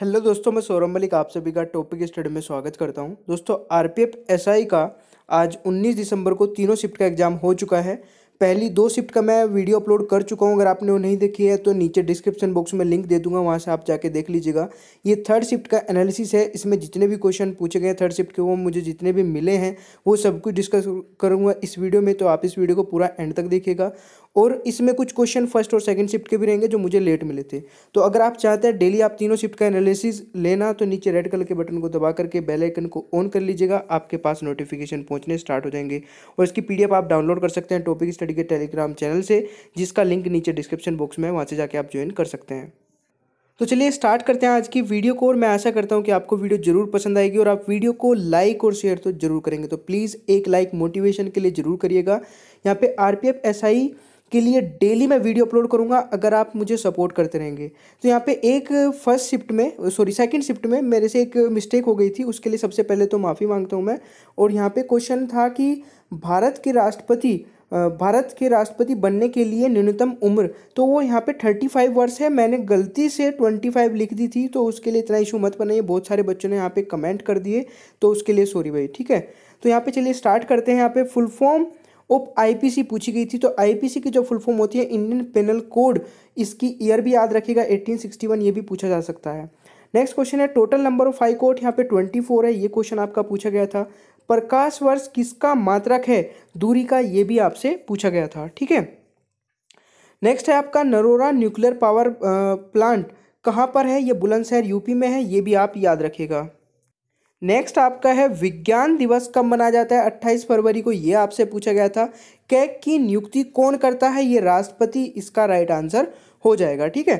hello दोस्तों मैं सौरभ मलिक आप सभी का टॉपिक स्टडी में स्वागत करता हूं दोस्तों आरपीएफ एसआई का आज 19 दिसंबर को तीनों शिफ्ट का एग्जाम हो चुका है पहली दो शिफ्ट का मैं वीडियो अपलोड कर चुका हूं अगर आपने वो नहीं देखी है तो नीचे डिस्क्रिप्शन बॉक्स में लिंक दे दूंगा वहां से आप जाके देख लीजिएगा ये थर्ड शिफ्ट का एनालिसिस है इसमें जितने भी क्वेश्चन पूछे गए थर्ड शिफ्ट के वो मुझे जितने भी मिले हैं वो सब कुछ डिस्कस करूँगा इस वीडियो में तो आप इस वीडियो को पूरा एंड तक देखिएगा और इसमें कुछ क्वेश्चन फर्स्ट और सेकंड शिफ्ट के भी रहेंगे जो मुझे लेट मिले थे तो अगर आप चाहते हैं डेली आप तीनों शिफ्ट का एनालिसिस लेना तो नीचे रेड कलर के बटन को दबा करके बेल आइकन को ऑन कर लीजिएगा आपके पास नोटिफिकेशन पहुंचने स्टार्ट हो जाएंगे और इसकी पी आप डाउनलोड कर सकते हैं टॉपिक स्टडी के टेलीग्राम चैनल से जिसका लिंक नीचे डिस्क्रिप्शन बॉक्स में है वहाँ से जाके आप ज्वाइन कर सकते हैं तो चलिए स्टार्ट करते हैं आज की वीडियो को और मैं आशा करता हूँ कि आपको वीडियो जरूर पसंद आएगी और आप वीडियो को लाइक और शेयर तो जरूर करेंगे तो प्लीज़ एक लाइक मोटिवेशन के लिए जरूर करिएगा यहाँ पे आरपीएफ एसआई के लिए डेली मैं वीडियो अपलोड करूँगा अगर आप मुझे सपोर्ट करते रहेंगे तो यहाँ पे एक फर्स्ट शिफ्ट में सॉरी सेकंड शिफ्ट में मेरे से एक मिस्टेक हो गई थी उसके लिए सबसे पहले तो माफ़ी मांगता हूँ मैं और यहाँ पे क्वेश्चन था कि भारत के राष्ट्रपति भारत के राष्ट्रपति बनने के लिए न्यूनतम उम्र तो वो यहाँ पे थर्टी फाइव वर्ष है मैंने गलती से ट्वेंटी फाइव लिख दी थी तो उसके लिए इतना इशू मत बनाइए बहुत सारे बच्चों ने यहाँ पे कमेंट कर दिए तो उसके लिए सॉरी भाई ठीक है तो यहाँ पे चलिए स्टार्ट करते हैं यहाँ पे फुल फॉर्म उप आईपीसी पूछी गई थी तो आईपीसी की जो फुल फॉर्म होती है इंडियन पेनल कोड इसकी ईयर भी याद रखेगा 1861 ये भी पूछा जा सकता है नेक्स्ट क्वेश्चन है total number of high court यहाँ पे 24 है ये क्वेश्चन आपका पूछा गया था प्रकाश वर्ष किसका मात्रक है दूरी का ये भी आपसे पूछा गया था ठीक है नेक्स्ट है आपका नरोरा न्यूक्लियर पावर प्लांट कहाँ पर है ये बुलंदशहर यूपी में है ये भी आप याद रखेगा नेक्स्ट आपका है विज्ञान दिवस कब मनाया जाता है 28 फरवरी को ये आपसे पूछा गया था कैक की नियुक्ति कौन करता है ये राष्ट्रपति इसका राइट आंसर हो जाएगा ठीक है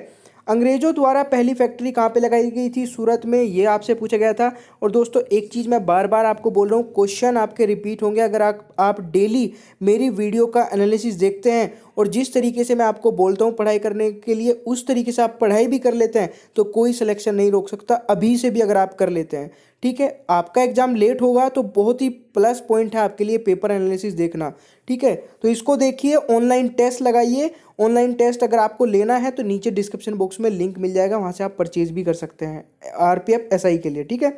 अंग्रेजों द्वारा पहली फैक्ट्री कहाँ पे लगाई गई थी सूरत में ये आपसे पूछा गया था और दोस्तों एक चीज़ मैं बार बार आपको बोल रहा हूँ क्वेश्चन आपके रिपीट होंगे अगर आप आप डेली मेरी वीडियो का एनालिसिस देखते हैं और जिस तरीके से मैं आपको बोलता हूँ पढ़ाई करने के लिए उस तरीके से आप पढ़ाई भी कर लेते हैं तो कोई सिलेक्शन नहीं रोक सकता अभी से भी अगर आप कर लेते हैं ठीक है आपका एग्जाम लेट होगा तो बहुत ही प्लस पॉइंट है आपके लिए पेपर एनालिसिस देखना ठीक है तो इसको देखिए ऑनलाइन टेस्ट लगाइए ऑनलाइन टेस्ट अगर आपको लेना है तो नीचे डिस्क्रिप्शन बॉक्स में लिंक मिल जाएगा वहाँ से आप परचेज भी कर सकते हैं आर पी के लिए ठीक है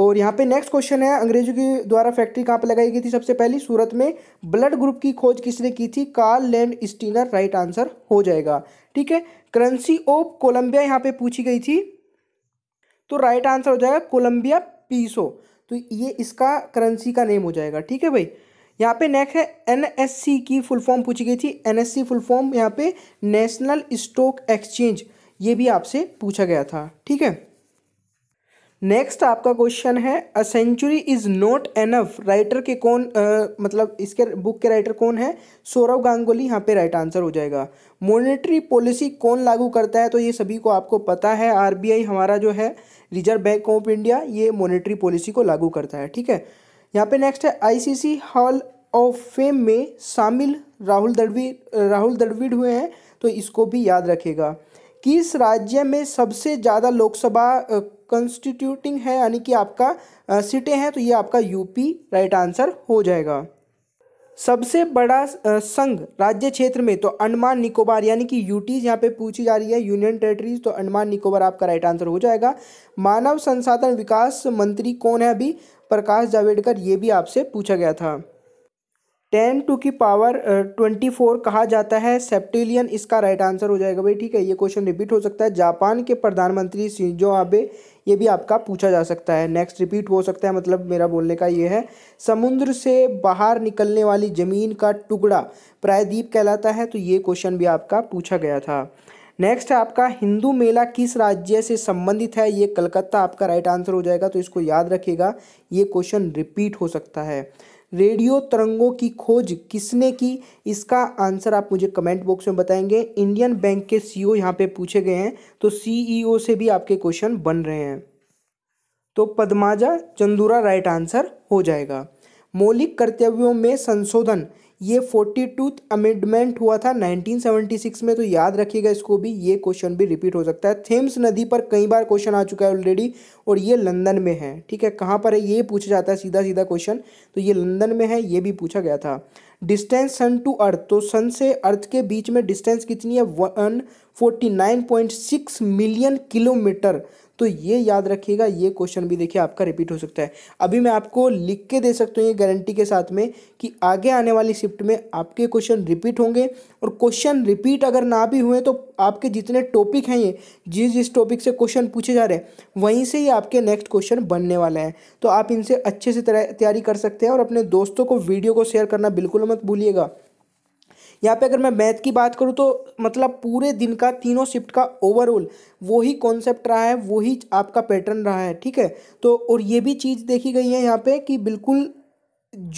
और यहाँ पे नेक्स्ट क्वेश्चन है अंग्रेजों के द्वारा फैक्ट्री कहाँ पे लगाई गई थी सबसे पहली सूरत में ब्लड ग्रुप की खोज किसने की थी Karl Landsteiner right answer हो जाएगा ठीक है करेंसी ऑफ कोलंबिया यहाँ पे पूछी गई थी तो राइट आंसर हो जाएगा कोलंबिया पीसो तो ये इसका करेंसी का नेम हो जाएगा ठीक है भाई यहाँ पे नेक्स्ट है एन की फुल फॉर्म पूछी गई थी एन फुल फॉर्म यहाँ पे नेशनल स्टॉक एक्सचेंज ये भी आपसे पूछा गया था ठीक है नेक्स्ट आपका क्वेश्चन है a century is not enough writer के कौन आ, मतलब इसके बुक के राइटर कौन है सौरव गांगुली यहाँ पे राइट आंसर हो जाएगा मॉनेटरी पॉलिसी कौन लागू करता है तो ये सभी को आपको पता है आरबीआई हमारा जो है रिजर्व बैंक ऑफ इंडिया ये मॉनेटरी पॉलिसी को लागू करता है ठीक है यहाँ पे नेक्स्ट है आई हॉल ऑफ फेम में शामिल राहुल द्रविड़ राहुल दड़वीड़ हुए हैं तो इसको भी याद रखेगा किस राज्य में सबसे ज़्यादा लोकसभा कंस्टिट्यूटिंग है यानी कि आपका सिटी हैं तो ये आपका यूपी राइट आंसर हो जाएगा सबसे बड़ा संघ राज्य क्षेत्र में तो अंडमान निकोबार यानी कि यूटीज यहाँ पे पूछी जा रही है यूनियन टेरिटरीज तो अंडमान निकोबार आपका राइट आंसर हो जाएगा मानव संसाधन विकास मंत्री कौन है अभी प्रकाश जावड़ेकर ये भी आपसे पूछा गया था टेन टू की पावर ट्वेंटी फोर कहा जाता है सेप्टिलियन इसका राइट आंसर हो जाएगा भाई ठीक है ये क्वेश्चन रिपीट हो सकता है जापान के प्रधानमंत्री सिंजो आबे ये भी आपका पूछा जा सकता है नेक्स्ट रिपीट हो सकता है मतलब मेरा बोलने का ये है समुद्र से बाहर निकलने वाली ज़मीन का टुकड़ा प्रायद्वीप कहलाता है तो ये क्वेश्चन भी आपका पूछा गया था नेक्स्ट है आपका हिंदू मेला किस राज्य से संबंधित है ये कलकत्ता आपका राइट आंसर हो जाएगा तो इसको याद रखिएगा ये क्वेश्चन रिपीट हो सकता है रेडियो तरंगों की खोज किसने की इसका आंसर आप मुझे कमेंट बॉक्स में बताएंगे इंडियन बैंक के सीईओ यहाँ पे पूछे गए हैं तो सीईओ से भी आपके क्वेश्चन बन रहे हैं तो पदमाजा चंदूरा राइट आंसर हो जाएगा मौलिक कर्तव्यों में संशोधन ये फोर्टी टूथ अमेंडमेंट हुआ था 1976 में तो याद रखिएगा इसको भी ये क्वेश्चन भी रिपीट हो सकता है थेम्स नदी पर कई बार क्वेश्चन आ चुका है ऑलरेडी और ये लंदन में है ठीक है कहाँ पर है ये पूछा जाता है सीधा सीधा क्वेश्चन तो ये लंदन में है ये भी पूछा गया था डिस्टेंस सन टू अर्थ तो सन से अर्थ के बीच में डिस्टेंस कितनी है one forty nine point six million kilometre तो ये याद रखिएगा ये क्वेश्चन भी देखिए आपका रिपीट हो सकता है अभी मैं आपको लिख के दे सकता हूँ ये गारंटी के साथ में कि आगे आने वाली शिफ्ट में आपके क्वेश्चन रिपीट होंगे और क्वेश्चन रिपीट अगर ना भी हुए तो आपके जितने टॉपिक हैं ये जिस जिस टॉपिक से क्वेश्चन पूछे जा रहे हैं वहीं से ही आपके नेक्स्ट क्वेश्चन बनने वाले हैं तो आप इनसे अच्छे से तैयारी कर सकते हैं और अपने दोस्तों को वीडियो को शेयर करना बिल्कुल मत भूलिएगा यहाँ पे अगर मैं मैथ की बात करूँ तो मतलब पूरे दिन का तीनों शिफ्ट का ओवरऑल वही कॉन्सेप्ट रहा है वही आपका पैटर्न रहा है ठीक है तो और ये भी चीज़ देखी गई है यहाँ पे कि बिल्कुल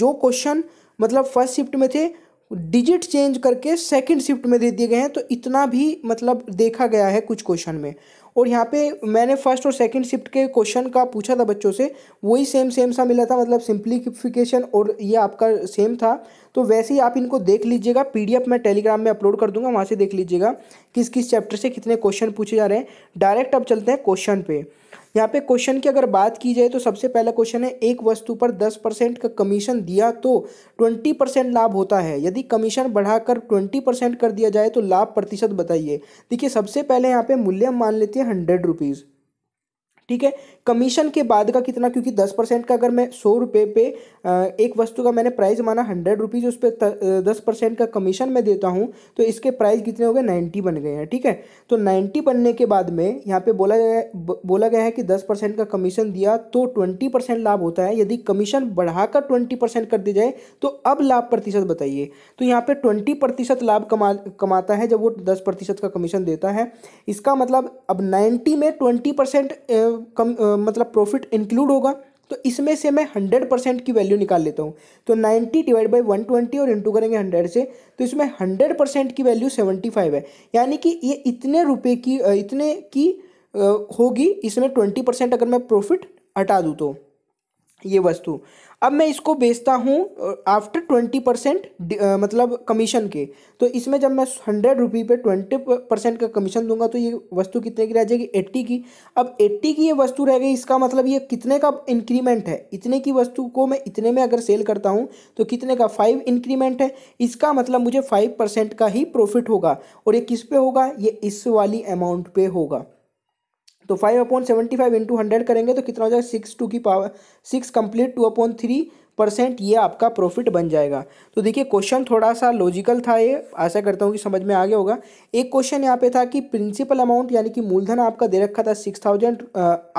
जो क्वेश्चन मतलब फर्स्ट शिफ्ट में थे डिजिट चेंज करके सेकंड शिफ्ट में दे दिए गए हैं तो इतना भी मतलब देखा गया है कुछ क्वेश्चन में और यहाँ पे मैंने फर्स्ट और सेकंड शिफ्ट के क्वेश्चन का पूछा था बच्चों से वही सेम सेम सा मिला था मतलब सिंप्लीफिकेशन और ये आपका सेम था तो वैसे ही आप इनको देख लीजिएगा पीडीएफ मैं टेलीग्राम में अपलोड कर दूंगा वहाँ से देख लीजिएगा किस किस चैप्टर से कितने क्वेश्चन पूछे जा रहे हैं डायरेक्ट अब चलते हैं क्वेश्चन पे यहाँ पे क्वेश्चन की अगर बात की जाए तो सबसे पहला क्वेश्चन है एक वस्तु पर दस परसेंट का कमीशन दिया तो ट्वेंटी परसेंट लाभ होता है यदि कमीशन बढ़ाकर ट्वेंटी परसेंट कर दिया जाए तो लाभ प्रतिशत बताइए देखिए सबसे पहले यहाँ पे मूल्य मान लेते हैं हंड्रेड रुपीज़ ठीक है कमीशन के बाद का कितना क्योंकि दस परसेंट का अगर मैं सौ रुपये पे एक वस्तु का मैंने प्राइस माना हंड्रेड रुपीज़ उस पर दस परसेंट का कमीशन मैं देता हूँ तो इसके प्राइस कितने हो गए नाइन्टी बन गए हैं ठीक है तो नाइन्टी बनने के बाद में यहाँ पे बोला गया बोला गया है कि दस परसेंट का कमीशन दिया तो ट्वेंटी परसेंट लाभ होता है यदि कमीशन बढ़ाकर ट्वेंटी परसेंट कर दिया जाए तो अब लाभ प्रतिशत बताइए तो यहाँ पर ट्वेंटी प्रतिशत लाभ कमा कमाता है जब वो दस प्रतिशत का कमीशन देता है इसका मतलब अब नाइन्टी में ट्वेंटी परसेंट कम मतलब प्रॉफिट इंक्लूड होगा तो इसमें से मैं हंड्रेड परसेंट की वैल्यू निकाल लेता हूँ तो ninety divide by one twenty और इंटू करेंगे हंड्रेड से तो इसमें हंड्रेड परसेंट की वैल्यू सेवेंटी फाइव है यानी कि ये इतने रुपये की इतने की होगी इसमें ट्वेंटी परसेंट अगर मैं प्रॉफिट हटा दूँ तो ये वस्तु अब मैं इसको बेचता हूँ आफ्टर ट्वेंटी परसेंट मतलब कमीशन के तो इसमें जब मैं हंड्रेड रुपी पे ट्वेंटी परसेंट का कमीशन दूंगा तो ये वस्तु कितने की रह जाएगी एट्टी की अब एट्टी की ये वस्तु रह गई इसका मतलब ये कितने का इंक्रीमेंट है इतने की वस्तु को मैं इतने में अगर सेल करता हूँ तो कितने का फाइव इंक्रीमेंट है इसका मतलब मुझे फाइव परसेंट का ही प्रॉफिट होगा और ये किस पे होगा ये इस वाली अमाउंट पर होगा तो five upon seventy five into hundred करेंगे तो कितना हो जाएगा सिक्स टू की power six complete two upon three percent ये आपका प्रॉफिट बन जाएगा तो देखिए क्वेश्चन थोड़ा सा लॉजिकल था ये आशा करता हूँ कि समझ में आ गया होगा एक क्वेश्चन यहाँ पे था कि प्रिंसिपल अमाउंट यानी कि मूलधन आपका दे रखा था सिक्स थाउजेंड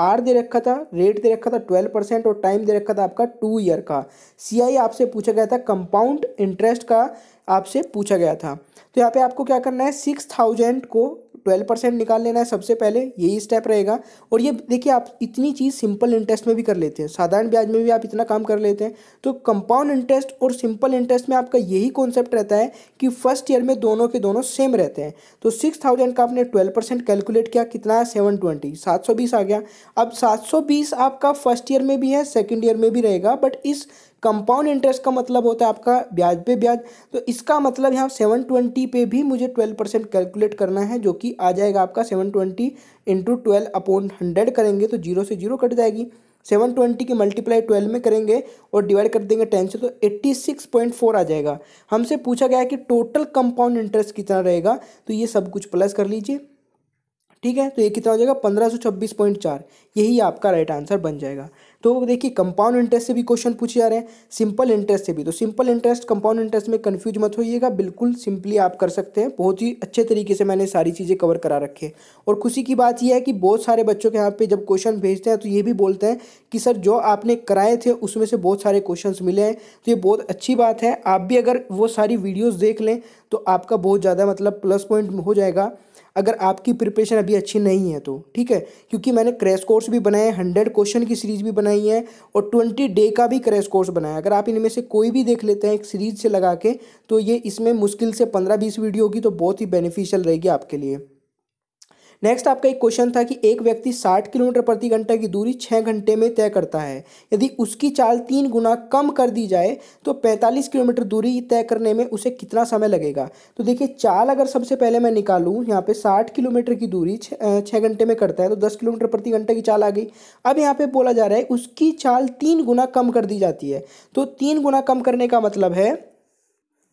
आर दे रखा था रेट दे रखा था ट्वेल्व परसेंट और टाइम दे रखा था आपका टू ईयर का सी आपसे पूछा गया था कंपाउंड इंटरेस्ट का आपसे पूछा गया था तो यहाँ पे आपको क्या करना है सिक्स थाउजेंड को ट्वेल्व परसेंट निकाल लेना है सबसे पहले यही स्टेप रहेगा और ये देखिए आप इतनी चीज़ सिंपल इंटरेस्ट में भी कर लेते हैं साधारण ब्याज में भी आप इतना काम कर लेते हैं तो कंपाउंड इंटरेस्ट और सिंपल इंटरेस्ट में आपका यही कॉन्सेप्ट रहता है कि फर्स्ट ईयर में दोनों के दोनों सेम रहते हैं तो सिक्स थाउजेंड का आपने ट्वेल्व परसेंट कैलकुलेट किया कितना है सेवन ट्वेंटी सात सौ बीस आ गया अब सात सौ बीस आपका फर्स्ट ईयर में भी है सेकेंड ईयर में भी रहेगा बट इस कंपाउंड इंटरेस्ट का मतलब होता है आपका ब्याज पे ब्याज तो इसका मतलब यहाँ सेवन ट्वेंटी पे भी मुझे ट्वेल्व परसेंट कैलकुलेट करना है जो कि आ जाएगा आपका seven twenty into twelve upon hundred करेंगे तो जीरो से जीरो कट जाएगी सेवन ट्वेंटी की मल्टीप्लाई ट्वेल्व में करेंगे और डिवाइड कर देंगे टेन से तो एट्टी सिक्स पॉइंट फोर आ जाएगा हमसे पूछा गया है कि टोटल कंपाउंड इंटरेस्ट कितना रहेगा तो ये सब कुछ प्लस कर लीजिए ठीक है तो ये कितना हो जाएगा पंद्रह सौ छब्बीस पॉइंट चार यही आपका राइट आंसर बन जाएगा तो देखिए कंपाउंड इंटरेस्ट से भी क्वेश्चन पूछे जा रहे हैं सिंपल इंटरेस्ट से भी तो सिंपल इंटरेस्ट कंपाउंड इंटरेस्ट में कन्फ्यूज मत होइएगा बिल्कुल सिंपली आप कर सकते हैं बहुत ही अच्छे तरीके से मैंने सारी चीज़ें कवर करा रखी है और खुशी की बात यह है कि बहुत सारे बच्चों के यहाँ पे जब क्वेश्चन भेजते हैं तो ये भी बोलते हैं कि सर जो आपने कराए थे उसमें से बहुत सारे क्वेश्चन मिले हैं तो ये बहुत अच्छी बात है आप भी अगर वो सारी वीडियोज़ देख लें तो आपका बहुत ज़्यादा मतलब प्लस पॉइंट हो जाएगा अगर आपकी प्रिपरेशन अभी अच्छी नहीं है तो ठीक है क्योंकि मैंने क्रैश कोर्स भी बनाए हंड्रेड क्वेश्चन की सीरीज भी बनाई है और ट्वेंटी डे का भी क्रैश कोर्स बनाया अगर आप इनमें से कोई भी देख लेते हैं एक सीरीज से लगा के तो ये इसमें मुश्किल से पंद्रह बीस वीडियो होगी तो बहुत ही बेनिफिशियल रहेगी आपके लिए नेक्स्ट आपका एक क्वेश्चन था कि एक व्यक्ति 60 किलोमीटर प्रति घंटा की दूरी 6 घंटे में तय करता है यदि उसकी चाल तीन गुना कम कर दी जाए तो 45 किलोमीटर दूरी तय करने में उसे कितना समय लगेगा तो देखिए चाल अगर सबसे पहले मैं निकालूँ यहाँ पर साठ किलोमीटर की दूरी छः घंटे में करता है तो दस किलोमीटर प्रति घंटे की चाल आ गई अब यहाँ पर बोला जा रहा है उसकी चाल तीन गुना कम कर दी जाती है तो तीन गुना कम करने का मतलब है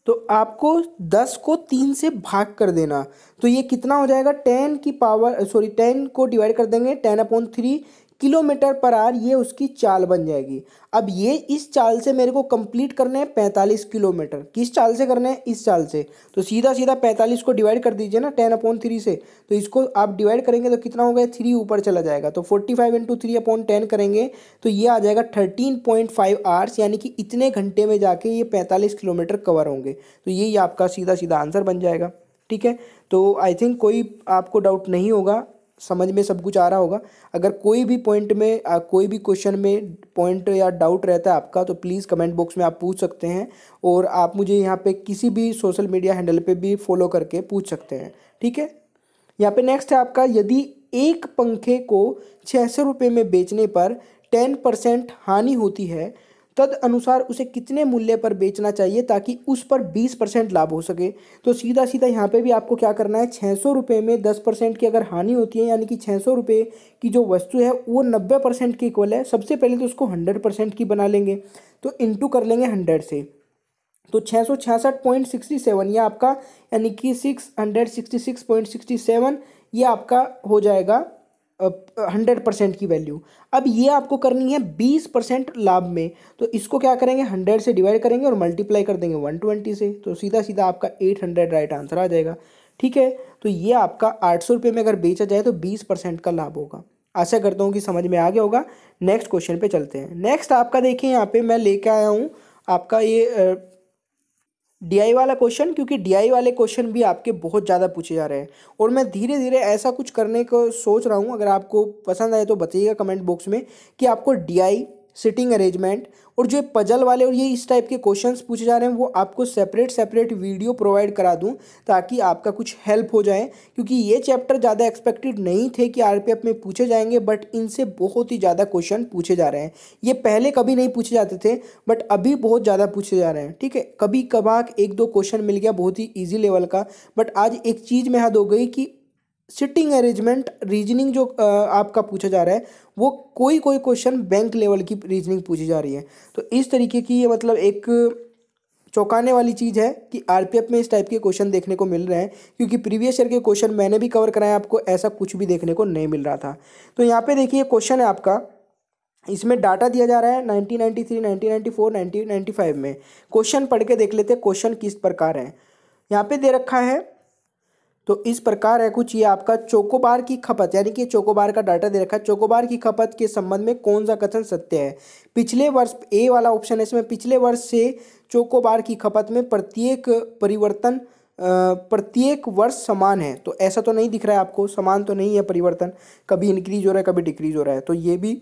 तो आपको दस को तीन से भाग कर देना तो ये कितना हो जाएगा टेन की पावर सॉरी टेन को डिवाइड कर देंगे टेन अपॉन थ्री किलोमीटर पर आर ये उसकी चाल बन जाएगी अब ये इस चाल से मेरे को कंप्लीट करना है पैंतालीस किलोमीटर किस चाल से करना है इस चाल से तो सीधा सीधा पैंतालीस को डिवाइड कर दीजिए ना टेन अपॉन थ्री से तो इसको आप डिवाइड करेंगे तो कितना होगा थ्री ऊपर चला जाएगा तो forty five into three upon ten करेंगे तो ये आ जाएगा थर्टीन पॉइंट फाइव आवर्स यानी कि इतने घंटे में जाके ये पैंतालीस किलोमीटर कवर होंगे तो यही आपका सीधा सीधा आंसर बन जाएगा ठीक है तो आई थिंक कोई आपको डाउट नहीं होगा समझ में सब कुछ आ रहा होगा अगर कोई भी पॉइंट में आ, कोई भी क्वेश्चन में पॉइंट या डाउट रहता है आपका तो प्लीज़ कमेंट बॉक्स में आप पूछ सकते हैं और आप मुझे यहाँ पे किसी भी सोशल मीडिया हैंडल पे भी फॉलो करके पूछ सकते हैं ठीक है यहाँ पे नेक्स्ट है आपका यदि एक पंखे को छः सौ रुपये में बेचने पर टेन परसेंट हानि होती है तद अनुसार उसे कितने मूल्य पर बेचना चाहिए ताकि उस पर 20 परसेंट लाभ हो सके तो सीधा सीधा यहाँ पे भी आपको क्या करना है छः सौ रुपये में 10 परसेंट की अगर हानि होती है यानी कि छः सौ रुपये की जो वस्तु है वो 90 परसेंट की इक्वल है सबसे पहले तो उसको 100 परसेंट की बना लेंगे तो इंटू कर लेंगे हंड्रेड से तो छः सौ छियासठ पॉइंट सिक्सटी सेवन ये आपका यानी कि six hundred sixty six point sixty seven ये आपका हो जाएगा हंड्रेड परसेंट की वैल्यू अब ये आपको करनी है बीस परसेंट लाभ में तो इसको क्या करेंगे हंड्रेड से डिवाइड करेंगे और मल्टीप्लाई कर देंगे वन ट्वेंटी से तो सीधा सीधा आपका एट हंड्रेड राइट आंसर आ जाएगा ठीक है तो ये आपका आठ सौ रुपये में अगर बेचा जाए तो बीस परसेंट का लाभ होगा आशा करता हूँ कि समझ में आ गया होगा नेक्स्ट क्वेश्चन पर चलते हैं नेक्स्ट आपका देखिए यहाँ पर मैं लेके आया हूँ आपका ये डीआई वाला क्वेश्चन क्योंकि डीआई वाले क्वेश्चन भी आपके बहुत ज़्यादा पूछे जा रहे हैं और मैं धीरे धीरे ऐसा कुछ करने को सोच रहा हूँ अगर आपको पसंद आए तो बताइएगा कमेंट बॉक्स में कि आपको डीआई सिटिंग अरेंजमेंट और जो पजल वाले और ये इस टाइप के क्वेश्चंस पूछे जा रहे हैं वो आपको सेपरेट सेपरेट वीडियो प्रोवाइड करा दूं ताकि आपका कुछ हेल्प हो जाए क्योंकि ये चैप्टर ज़्यादा एक्सपेक्टेड नहीं थे कि आरपीएफ में पूछे जाएंगे बट इनसे बहुत ही ज़्यादा क्वेश्चन पूछे जा रहे हैं ये पहले कभी नहीं पूछे जाते थे बट अभी बहुत ज़्यादा पूछे जा रहे हैं ठीक है कभी कभार एक दो क्वेश्चन मिल गया बहुत ही ईजी लेवल का बट आज एक चीज़ में हद हो गई कि सिटिंग अरेंजमेंट रीजनिंग जो आपका पूछा जा रहा है वो कोई कोई क्वेश्चन बैंक लेवल की रीजनिंग पूछी जा रही है तो इस तरीके की ये मतलब एक चौंकाने वाली चीज़ है कि आर में इस टाइप के क्वेश्चन देखने को मिल रहे हैं क्योंकि प्रीवियस ईयर के क्वेश्चन मैंने भी कवर कराए आपको ऐसा कुछ भी देखने को नहीं मिल रहा था तो यहाँ पे देखिए क्वेश्चन है आपका इसमें डाटा दिया जा रहा है 1993, 1994, 1995 में क्वेश्चन पढ़ के देख लेते हैं क्वेश्चन किस प्रकार है यहाँ पे दे रखा है तो इस प्रकार है कुछ ये आपका चोकोबार की खपत यानी कि चोकोबार का डाटा दे रखा है चोकोबार की खपत के संबंध में कौन सा कथन सत्य है पिछले वर्ष ए वाला ऑप्शन है इसमें पिछले वर्ष से चोकोबार की खपत में प्रत्येक परिवर्तन प्रत्येक वर्ष समान है तो ऐसा तो नहीं दिख रहा है आपको समान तो नहीं है परिवर्तन कभी इंक्रीज हो रहा है कभी डिक्रीज हो रहा है तो ये भी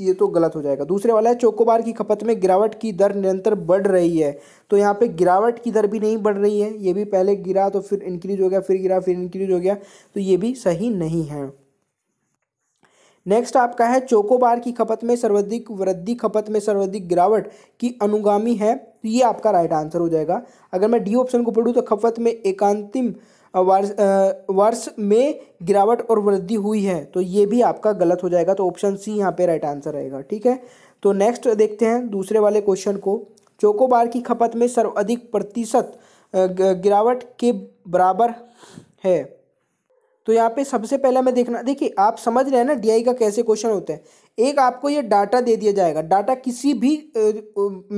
ये तो गलत हो जाएगा दूसरे वाला है चोकोबार की खपत में गिरावट की दर निरंतर बढ़ रही है तो यहाँ पे गिरावट की दर भी नहीं बढ़ रही है ये भी पहले गिरा तो फिर इंक्रीज हो गया फिर गिरा फिर इंक्रीज हो गया तो ये भी सही नहीं है नेक्स्ट आपका है चोकोबार की खपत में सर्वाधिक वृद्धि खपत में सर्वाधिक गिरावट की अनुगामी है तो ये आपका राइट आंसर हो जाएगा अगर मैं डी ऑप्शन को पढ़ूँ तो खपत में एकांतिम वर्ष वर्ष में गिरावट और वृद्धि हुई है तो ये भी आपका गलत हो जाएगा तो ऑप्शन सी यहाँ पे राइट आंसर रहेगा ठीक है तो नेक्स्ट देखते हैं दूसरे वाले क्वेश्चन को चोकोबार की खपत में सर्वाधिक प्रतिशत गिरावट के बराबर है तो यहाँ पे सबसे पहले मैं देखना देखिए आप समझ रहे हैं ना डीआई का कैसे क्वेश्चन होता है एक आपको ये डाटा दे दिया जाएगा डाटा किसी भी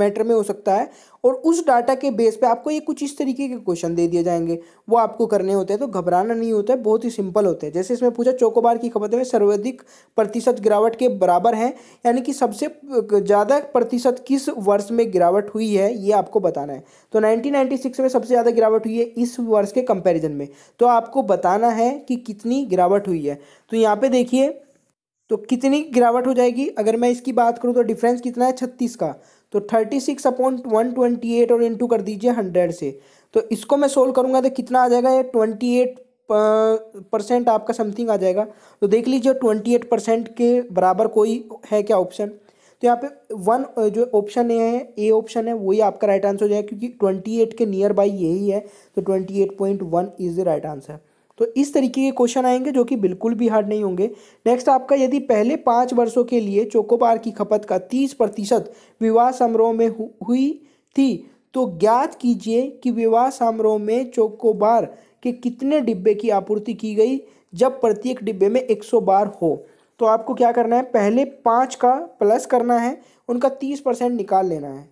मैटर में हो सकता है और उस डाटा के बेस पे आपको ये कुछ इस तरीके के क्वेश्चन दे दिए जाएंगे वो आपको करने होते हैं तो घबराना नहीं होता है बहुत ही सिंपल होते हैं जैसे इसमें पूछा चोकोबार की खपत में सर्वाधिक प्रतिशत गिरावट के बराबर है यानी कि सबसे ज़्यादा प्रतिशत किस वर्ष में गिरावट हुई है ये आपको बताना है तो नाइनटीन में सबसे ज़्यादा गिरावट हुई है इस वर्ष के कंपेरिजन में तो आपको बताना है कि कितनी गिरावट हुई है तो यहाँ पे देखिए तो कितनी गिरावट हो जाएगी अगर मैं इसकी बात करूँ तो डिफरेंस कितना है छत्तीस का तो thirty six upon one twenty eight और इंटू कर दीजिए हंड्रेड से तो इसको मैं सोल्व करूँगा तो कितना आ जाएगा ये ट्वेंटी एट परसेंट आपका समथिंग आ जाएगा तो देख लीजिए ट्वेंटी एट परसेंट के बराबर कोई है क्या ऑप्शन तो यहाँ पे वन जो ऑप्शन ए है ए ऑप्शन है वही आपका राइट आंसर हो जाएगा क्योंकि ट्वेंटी एट के नियर बाई यही है तो twenty eight point one is the right answer तो इस तरीके के क्वेश्चन आएंगे जो कि बिल्कुल भी हार्ड नहीं होंगे नेक्स्ट आपका यदि पहले पाँच वर्षों के लिए चोकोबार की खपत का तीस प्रतिशत विवाह समारोह में हु, हुई थी तो ज्ञात कीजिए कि विवाह समारोह में चोकोबार के कितने डिब्बे की आपूर्ति की गई जब प्रत्येक डिब्बे में एक सौ बार हो तो आपको क्या करना है पहले पाँच का प्लस करना है उनका तीस परसेंट निकाल लेना है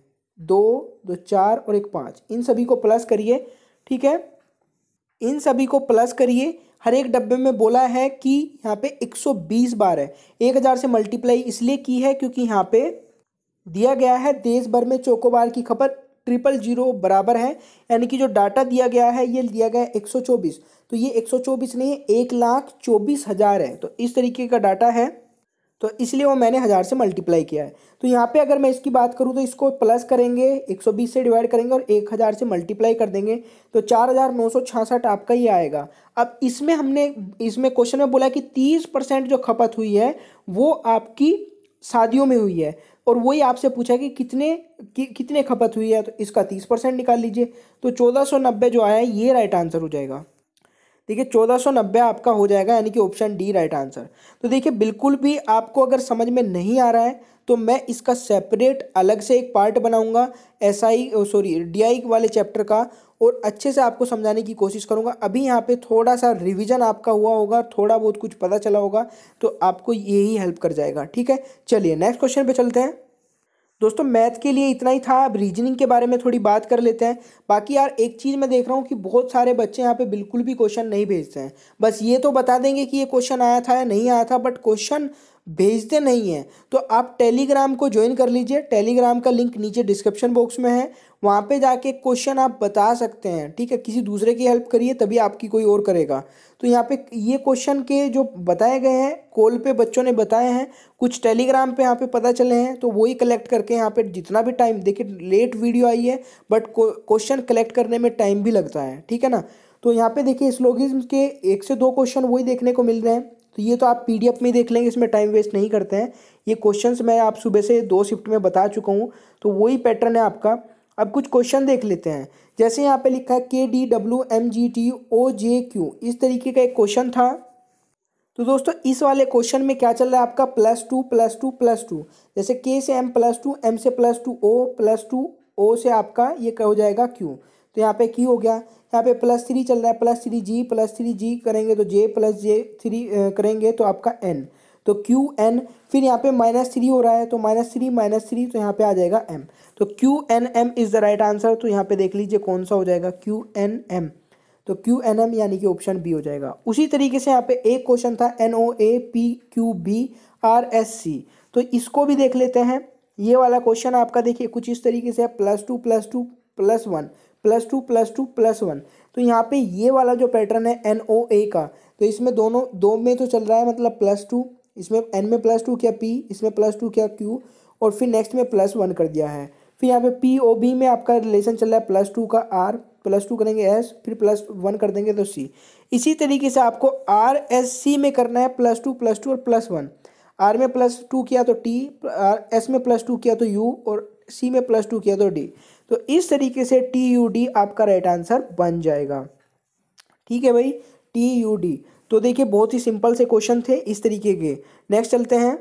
दो दो चार और एक पाँच इन सभी को प्लस करिए ठीक है इन सभी को प्लस करिए हर एक डब्बे में बोला है कि यहाँ पे 120 बार है 1000 से मल्टीप्लाई इसलिए की है क्योंकि यहाँ पे दिया गया है देश भर में चोकोबार की खपत ट्रिपल जीरो बराबर है यानी कि जो डाटा दिया गया है ये दिया गया है 124 तो ये 124 नहीं है एक लाख चौबीस हज़ार है तो इस तरीके का डाटा है तो इसलिए वो मैंने हज़ार से मल्टीप्लाई किया है तो यहाँ पे अगर मैं इसकी बात करूँ तो इसको प्लस करेंगे 120 से डिवाइड करेंगे और 1000 से मल्टीप्लाई कर देंगे तो चार हज़ार नौ सौ छियासठ आपका ही आएगा अब इसमें हमने इसमें क्वेश्चन में बोला कि तीस परसेंट जो खपत हुई है वो आपकी शादियों में हुई है और वही आपसे पूछा कि कितने कि, कितने खपत हुई है तो इसका तीस परसेंट निकाल लीजिए तो चौदह सौ नब्बे जो आया है ये राइट आंसर हो जाएगा देखिए नब्बे आपका हो जाएगा यानी कि ऑप्शन डी राइट आंसर तो देखिए बिल्कुल भी आपको अगर समझ में नहीं आ रहा है तो मैं इसका सेपरेट अलग से एक पार्ट बनाऊंगा S I sorry D I वाले चैप्टर का और अच्छे से आपको समझाने की कोशिश करूंगा अभी यहाँ पे थोड़ा सा रिवीजन आपका हुआ होगा थोड़ा बहुत कुछ पता चला होगा तो आपको यही हेल्प कर जाएगा ठीक है चलिए नेक्स्ट क्वेश्चन पे चलते हैं दोस्तों मैथ के लिए इतना ही था अब रीजनिंग के बारे में थोड़ी बात कर लेते हैं बाकी यार एक चीज़ मैं देख रहा हूँ कि बहुत सारे बच्चे यहाँ पे बिल्कुल भी क्वेश्चन नहीं भेजते हैं बस ये तो बता देंगे कि ये क्वेश्चन आया था या नहीं आया था बट क्वेश्चन भेजते नहीं हैं तो आप टेलीग्राम को ज्वाइन कर लीजिए टेलीग्राम का लिंक नीचे डिस्क्रिप्शन बॉक्स में है वहाँ पे जाके क्वेश्चन आप बता सकते हैं ठीक है किसी दूसरे की हेल्प करिए तभी आपकी कोई और करेगा तो यहाँ पे ये क्वेश्चन के जो बताए गए हैं कॉल पे बच्चों ने बताए हैं कुछ टेलीग्राम पे यहाँ पे पता चले हैं तो वही कलेक्ट करके यहाँ पे जितना भी टाइम देखिए लेट वीडियो आई है बट क्वेश्चन कलेक्ट करने में टाइम भी लगता है ठीक है ना तो यहाँ पे देखिए स्लोगिज्म के एक से दो क्वेश्चन वही देखने को मिल रहे हैं तो ये तो आप पीडीएफ में देख लेंगे इसमें टाइम वेस्ट नहीं करते हैं ये क्वेश्चंस मैं आप सुबह से दो शिफ्ट में बता चुका हूँ तो वही पैटर्न है आपका अब कुछ क्वेश्चन देख लेते हैं जैसे यहाँ पे लिखा है के D W M G T O J Q इस तरीके का एक क्वेश्चन था तो दोस्तों इस वाले क्वेश्चन में क्या चल रहा है आपका plus two plus two plus two जैसे के से एम प्लस टू एम से plus two O plus two O से आपका ये क्या हो जाएगा क्यू तो यहाँ पे क्यू हो गया यहाँ पे प्लस थ्री चल रहा है plus three G plus three G करेंगे तो जे प्लस जे थ्री करेंगे तो आपका एन तो क्यू एन फिर यहाँ पे माइनस थ्री हो रहा है तो माइनस थ्री माइनस थ्री तो यहाँ पे आ जाएगा एम तो Q N M is the right answer तो यहाँ पे देख लीजिए कौन सा हो जाएगा क्यू एन एम तो क्यू एन एम यानी कि ऑप्शन बी हो जाएगा उसी तरीके से यहाँ पे एक क्वेश्चन था N O A P Q B R S C तो इसको भी देख लेते हैं ये वाला क्वेश्चन आपका देखिए कुछ इस तरीके से है plus two plus two plus one plus two plus two plus one तो यहाँ पे ये वाला जो पैटर्न है एन ओ ए का तो इसमें दोनों दो में तो चल रहा है मतलब प्लस टू इसमें एन में प्लस टू क्या पी इसमें प्लस टू क्या क्यू और फिर नेक्स्ट में प्लस वन कर दिया है फिर यहाँ पे पी ओ बी में आपका रिलेशन चल रहा है प्लस टू का आर प्लस टू करेंगे एस फिर प्लस वन कर देंगे तो सी इसी तरीके से आपको आर एस सी में करना है प्लस टू प्लस टू और प्लस वन आर में प्लस टू किया तो टी आर एस में प्लस टू किया तो यू और सी में प्लस टू किया तो डी तो इस तरीके से टी यू डी आपका राइट आंसर बन जाएगा ठीक है भाई टी यू डी तो देखिए बहुत ही सिंपल से क्वेश्चन थे इस तरीके के नेक्स्ट चलते हैं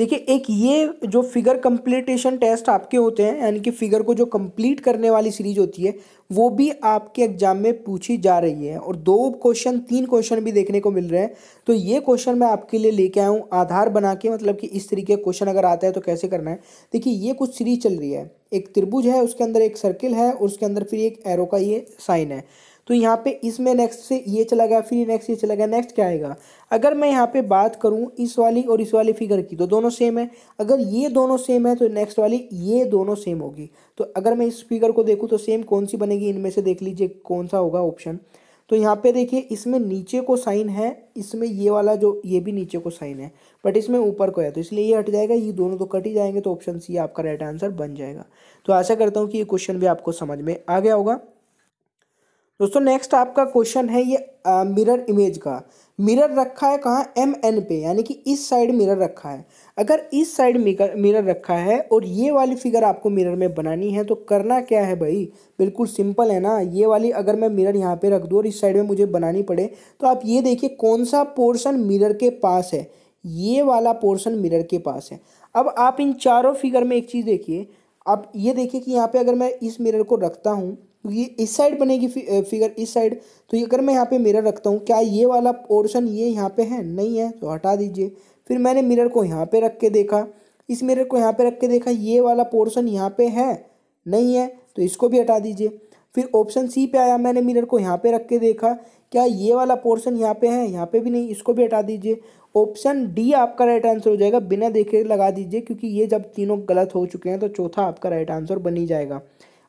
देखिए एक ये जो फिगर कंप्लीटेशन टेस्ट आपके होते हैं यानी कि फिगर को जो कंप्लीट करने वाली सीरीज होती है वो भी आपके एग्जाम में पूछी जा रही है और दो क्वेश्चन तीन क्वेश्चन भी देखने को मिल रहे हैं तो ये क्वेश्चन मैं आपके लिए लेके आया हूँ आधार बना के मतलब कि इस तरीके का क्वेश्चन अगर आता है तो कैसे करना है देखिए ये कुछ सीरीज चल रही है एक त्रिभुज है उसके अंदर एक सर्किल है और उसके अंदर फिर एक एरो का ये साइन है तो यहाँ पे इसमें नेक्स्ट से ये चला गया फिर नेक्स्ट ये चला गया नेक्स्ट क्या आएगा अगर मैं यहाँ पे बात करूँ इस वाली और इस वाली फिगर की तो दोनों सेम है अगर ये दोनों सेम है तो नेक्स्ट वाली ये दोनों सेम होगी तो अगर मैं इस फिगर को देखूँ तो सेम कौन सी बनेगी इनमें से देख लीजिए कौन सा होगा ऑप्शन तो यहाँ पे देखिए इसमें नीचे को साइन है इसमें ये वाला जो ये भी नीचे को साइन है बट इसमें ऊपर को है तो इसलिए ये हट जाएगा ये दोनों तो कट ही जाएंगे तो ऑप्शन सी आपका राइट आंसर बन जाएगा तो आशा करता हूँ कि ये क्वेश्चन भी आपको समझ में आ गया होगा दोस्तों नेक्स्ट आपका क्वेश्चन है ये आ, मिरर इमेज का मिरर रखा है कहाँ एम एन पे यानी कि इस साइड मिरर रखा है अगर इस साइड मिरर रखा है और ये वाली फिगर आपको मिरर में बनानी है तो करना क्या है भाई बिल्कुल सिंपल है ना ये वाली अगर मैं मिरर यहाँ पे रख दूँ और इस साइड में मुझे बनानी पड़े तो आप ये देखिए कौन सा पोर्सन मिरर के पास है ये वाला पोर्सन मिरर के पास है अब आप इन चारों फिगर में एक चीज़ देखिए आप ये देखिए कि यहाँ पर अगर मैं इस मिरर को रखता हूँ ये इस साइड बनेगी फिगर इस साइड तो ये अगर मैं यहाँ पे मिरर रखता हूँ क्या ये वाला पोर्शन ये यहाँ पे है नहीं है तो हटा दीजिए फिर मैंने मिरर को यहाँ पे रख के देखा इस मिरर को यहाँ पे रख के देखा ये वाला पोर्शन यहाँ पे है नहीं है तो इसको भी हटा दीजिए फिर ऑप्शन सी पे आया मैंने मिरर को यहाँ पे रख के देखा क्या ये वाला पोर्शन यहाँ पे है यहाँ पे भी नहीं इसको भी हटा दीजिए ऑप्शन डी आपका राइट आंसर हो जाएगा बिना देखे लगा दीजिए क्योंकि ये जब तीनों गलत हो चुके हैं तो चौथा आपका राइट आंसर बन ही जाएगा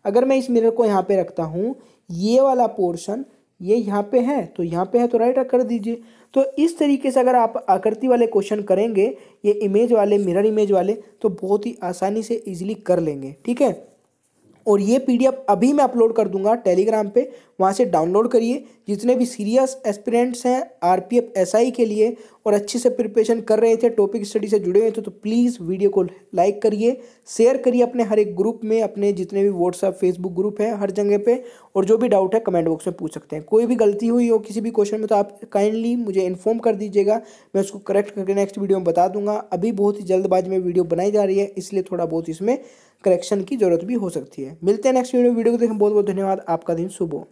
अगर मैं इस मिरर को यहाँ पे रखता हूँ ये वाला पोर्शन ये यहाँ पे है तो यहाँ पे है तो राइट कर दीजिए तो इस तरीके से अगर आप आकृति वाले क्वेश्चन करेंगे ये इमेज वाले मिरर इमेज वाले तो बहुत ही आसानी से इजीली कर लेंगे ठीक है और ये पीडीएफ अभी मैं अपलोड कर दूंगा टेलीग्राम पे वहाँ से डाउनलोड करिए जितने भी सीरियस एस्पिरेंट्स हैं आरपीएफ एसआई के लिए और अच्छे से प्रिपरेशन कर रहे थे टॉपिक स्टडी से जुड़े हुए थे तो प्लीज़ वीडियो को लाइक करिए शेयर करिए अपने हर एक ग्रुप में अपने जितने भी व्हाट्सअप फेसबुक ग्रुप है हर जगह पर और जो भी डाउट है कमेंट बॉक्स में पूछ सकते हैं कोई भी गलती हुई हो किसी भी क्वेश्चन में तो आप काइंडली मुझे इन्फॉर्म कर दीजिएगा मैं उसको करेक्ट करके नेक्स्ट वीडियो में बता दूंगा अभी बहुत ही जल्दबाजी में वीडियो बनाई जा रही है इसलिए थोड़ा बहुत इसमें करेक्शन की जरूरत भी हो सकती है मिलते हैं नेक्स्ट वीडियो को देखें बहुत बहुत धन्यवाद आपका दिन शुभ हो